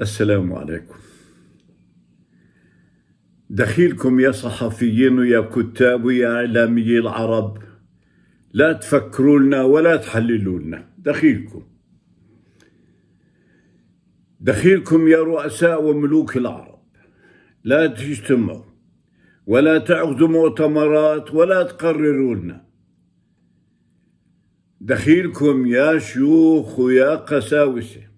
السلام عليكم دخيلكم يا صحفيين ويا كتاب ويا إعلامي العرب لا تفكروا لنا ولا تحللوا لنا دخيلكم دخيلكم يا رؤساء وملوك العرب لا تجتمعوا ولا تعقدوا مؤتمرات ولا تقرروا لنا دخيلكم يا شيوخ ويا قساوسه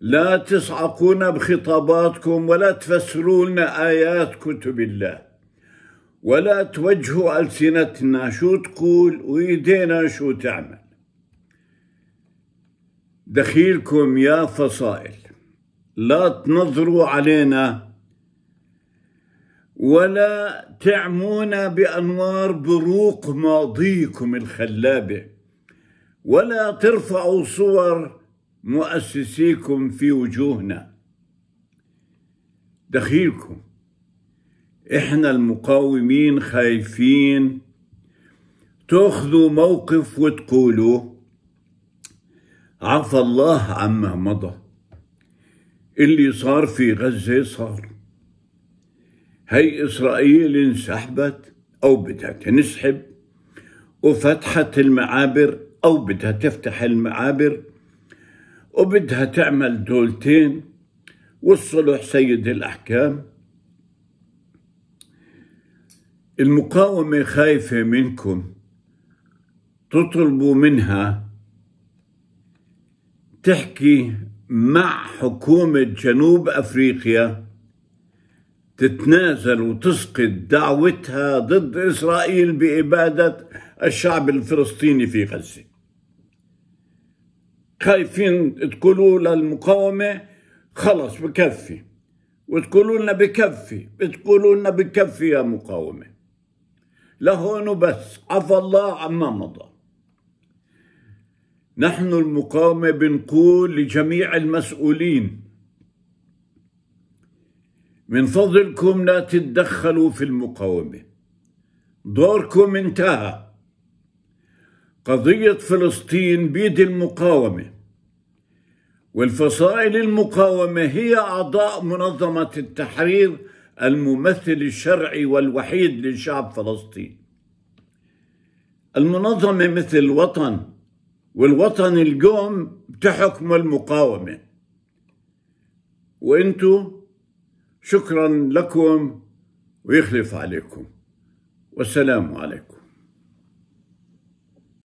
لا تصعقون بخطاباتكم ولا تفسرون آيات كتب الله ولا توجهوا ألسنتنا شو تقول وإيدينا شو تعمل دخيلكم يا فصائل لا تنظروا علينا ولا تعمونا بأنوار بروق ماضيكم الخلابة ولا ترفعوا صور مؤسسيكم في وجوهنا دخيلكم احنا المقاومين خايفين تاخذوا موقف وتقولوا عفى الله عما مضى اللي صار في غزة صار هي إسرائيل انسحبت أو بدها تنسحب وفتحت المعابر أو بدها تفتح المعابر وبدها تعمل دولتين والصلح سيد الأحكام المقاومة خايفة منكم تطلبوا منها تحكي مع حكومة جنوب أفريقيا تتنازل وتسقط دعوتها ضد إسرائيل بإبادة الشعب الفلسطيني في غزة خايفين تقولوا للمقاومة خلص بكفي وتقولوا لنا بكفي بتقولوا لنا بكفي يا مقاومة لهون وبس عفى الله عما مضى نحن المقاومة بنقول لجميع المسؤولين من فضلكم لا تتدخلوا في المقاومة دوركم انتهى قضية فلسطين بيد المقاومة والفصائل المقاومة هي أعضاء منظمة التحرير الممثل الشرعي والوحيد لشعب فلسطين المنظمة مثل الوطن والوطن اليوم تحكم المقاومة وانتو شكرا لكم ويخلف عليكم والسلام عليكم